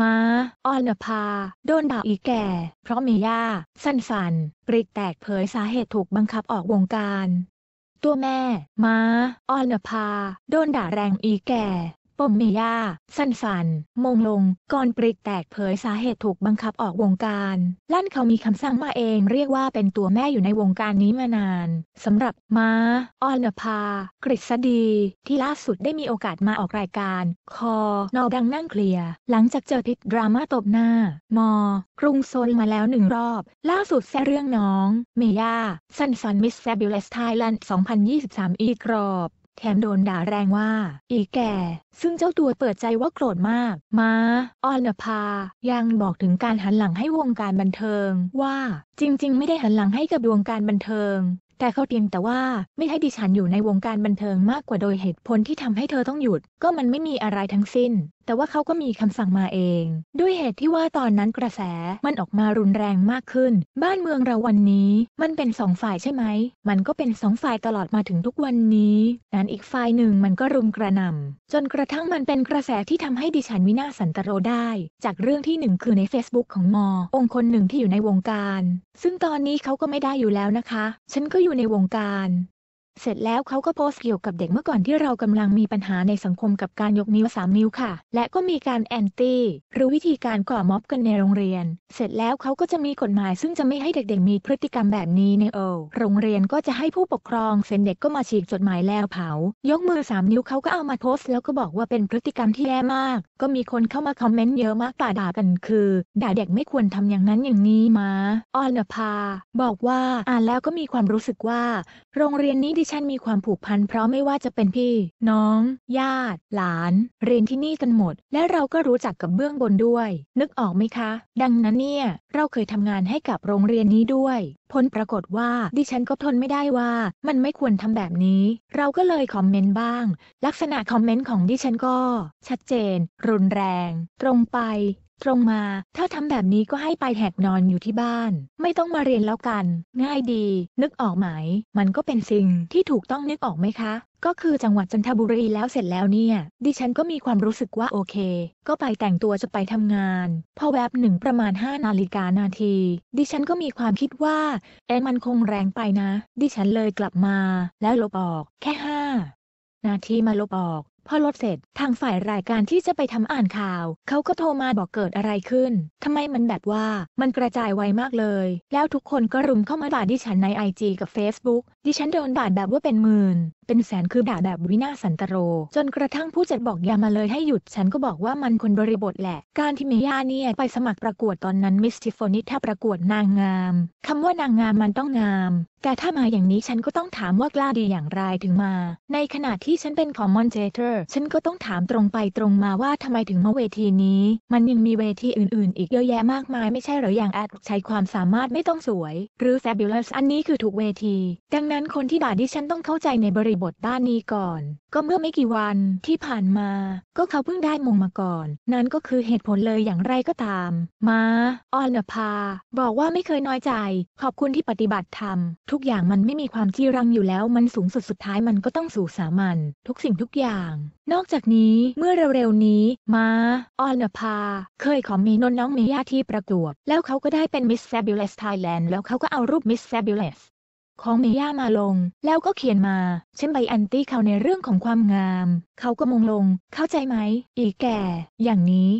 มาออนภา โดนด่าอีกแก่ เพราะเมย่าสั้นสันกริกแตกเผยสาเหตุถูกบังคับออกวงการ ตัวแม่ มาออนภา โดนด่าแรงอีกแก่ปมเมย่า สันสัน มงลง ก่อนปริกแตกเผยสาเหตุถูกบังคับออกวงการลั่นเขามีคำสั่งมาเองเรียกว่าเป็นตัวแม่อยู่ในวงการนี้มานาน สำหรับ มาออนภา กฤษดี ที่ล่าสุดได้มีโอกาสมาออกรายการ คอ นอ ดังนั่งเคลียร์ หลังจากเจอพิษดราม่าตบหน้า มอ กรุงโซนมาแล้วหนึ่งรอบ ล่าสุดแซ่เรื่องน้อง เมย่า สันสันมิสแซบิลเลสไทยแลนด์2023 อีกรอบแถมโดนด่าแรงว่า อีแก่ ซึ่งเจ้าตัวเปิดใจว่าโกรธมาก มาอ่อนภา ยังบอกถึงการหันหลังให้วงการบันเทิง ว่า จริงๆ ไม่ได้หันหลังให้กับวงการบันเทิง แต่เขาเพียงแต่ว่าไม่ให้ดิฉันอยู่ในวงการบันเทิงมากกว่าโดยเหตุผลที่ทำให้เธอต้องหยุด ก็มันไม่มีอะไรทั้งสิ้นแต่ว่าเขาก็มีคำสั่งมาเอง ด้วยเหตุที่ว่าตอนนั้นกระแสมันออกมารุนแรงมากขึ้น บ้านเมืองเราวันนี้มันเป็นสองฝ่ายใช่ไหม มันก็เป็นสองฝ่ายตลอดมาถึงทุกวันนี้ นั้นอีกฝ่ายหนึ่งมันก็รุมกระหน่ำจนกระทั่งมันเป็นกระแสที่ทำให้ดิฉันวินาสันตโรได้ จากเรื่องที่หนึ่งคือใน Facebook ของมอองค์คนหนึ่งที่อยู่ในวงการ ซึ่งตอนนี้เขาก็ไม่ได้อยู่แล้วนะคะ ฉันก็อยู่ในวงการเสร็จแล้วเขาก็โพสต์เกี่ยวกับเด็กเมื่อก่อนที่เรากำลังมีปัญหาในสังคมกับการยกนิ้วสามนิ้วค่ะ และก็มีการแอนตี้หรือวิธีการก่อม็อบกันในโรงเรียน เสร็จแล้วเขาก็จะมีกฎหมาย ซึ่งจะไม่ให้เด็ก ๆมีพฤติกรรมแบบนี้ในโอโรงเรียนก็จะให้ผู้ปกครองเซ็นเด็กก็มาฉีกจดหมายแล้วเผา ยกมือสามนิ้วเขาก็เอามาโพสต์แล้วก็บอกว่าเป็นพฤติกรรมที่แย่มาก ก็มีคนเข้ามาคอมเมนต์เยอะมากป่าด่ากันคือด่าเด็กไม่ควรทำอย่างนั้นอย่างนี้มาออนภา บอกว่าอ่านแล้วก็มีความรู้สึกว่าโรงเรียนนี้ดิฉันมีความผูกพันเพราะไม่ว่าจะเป็นพี่ น้อง ญาติหลาน เรียนที่นี่กันหมด และเราก็รู้จักกับเบื้องบนด้วย นึกออกไหมคะ ดังนั้นเนี่ยเราเคยทำงานให้กับโรงเรียนนี้ด้วยผลปรากฏว่าดิฉันก็ทนไม่ได้ว่ามันไม่ควรทำแบบนี้ เราก็เลยคอมเมนต์บ้าง ลักษณะคอมเมนต์ของดิฉันก็ ชัดเจน รุนแรง ตรงไปตรงมา ถ้าทำแบบนี้ก็ให้ไปแหกนอนอยู่ที่บ้าน ไม่ต้องมาเรียนแล้วกัน ง่ายดี นึกออกไหม มันก็เป็นสิ่งที่ถูกต้องนึกออกไหมคะ ก็คือจังหวัดจันทบุรีแล้วเสร็จแล้วเนี่ย ดิฉันก็มีความรู้สึกว่าโอเค ก็ไปแต่งตัวจะไปทำงาน พอแวบหนึ่งประมาณ 5 นาฬิกานาที ดิฉันก็มีความคิดว่าเอ๊ะมันคงแรงไปนะ ดิฉันเลยกลับมา แล้วลบออก แค่ 5 นาทีมาลบออกพอลดเสร็จทางฝ่ายรายการที่จะไปทำอ่านข่าว เขาก็โทรมาบอกเกิดอะไรขึ้นทำไมมันแบบว่ามันกระจายไวมากเลย แล้วทุกคนก็รุมเข้ามาด่าดิฉันในไอจกับ Facebook ดิฉันโดนด่าแบบว่าเป็นหมื่นเป็นแสนคือด่าแบบวินาสันตโร จนกระทั่งผู้จัดบอกอย่ามาเลยให้หยุด ฉันก็บอกว่ามันคนบริบทแหละ การที่เมย่าเนี่ยไปสมัครประกวดตอนนั้นมิสติฟอนิท่าประกวดนางงามคำว่านางงามมันต้องงามแต่ถ้ามาอย่างนี้ฉันก็ต้องถามว่ากล้าดีอย่างไรถึงมา ในขณะที่ฉันเป็นคอมมอนเจเตอร์ฉันก็ต้องถามตรงไปตรงมาว่าทำไมถึงมาเวทีนี้ มันยังมีเวทีอื่นๆอีกกเยอะแยะมากมายไม่ใช่หรืออย่างแอดใช้ความสามารถไม่ต้องสวย หรือ fabulous อันนี้คือถูกเวที ดังนั้นคนที่ด่าดิฉันต้องเข้าใจในบริบทด้านนี้ก่อน ก็เมื่อไม่กี่วันที่ผ่านมา ก็เขาเพิ่งได้มงมาก่อน นั่นก็คือเหตุผลเลยอย่างไรก็ตาม มาออนภาบอกว่าไม่เคยน้อยใจ ขอบคุณที่ปฏิบัติธรรม ทุกอย่างมันไม่มีความจีรังอยู่แล้ว มันสูงสุดสุดท้ายมันก็ต้องสู่สามัญทุกสิ่งทุกอย่างนอกจากนี้เมื่อเร็วๆนี้ มาออนภา เคยขอมีนนน้องเมยญาที่ประกวดแล้วเขาก็ได้เป็นมิสแซบิลเลสไทยแลนด์แล้วเขาก็เอารูปมิสแซบิลเลสของเมย่ามาลง แล้วก็เขียนมา เช่นใบอันตี้เขาในเรื่องของความงาม เขาก็มงลง เข้าใจไหมอีแก่อย่างนี้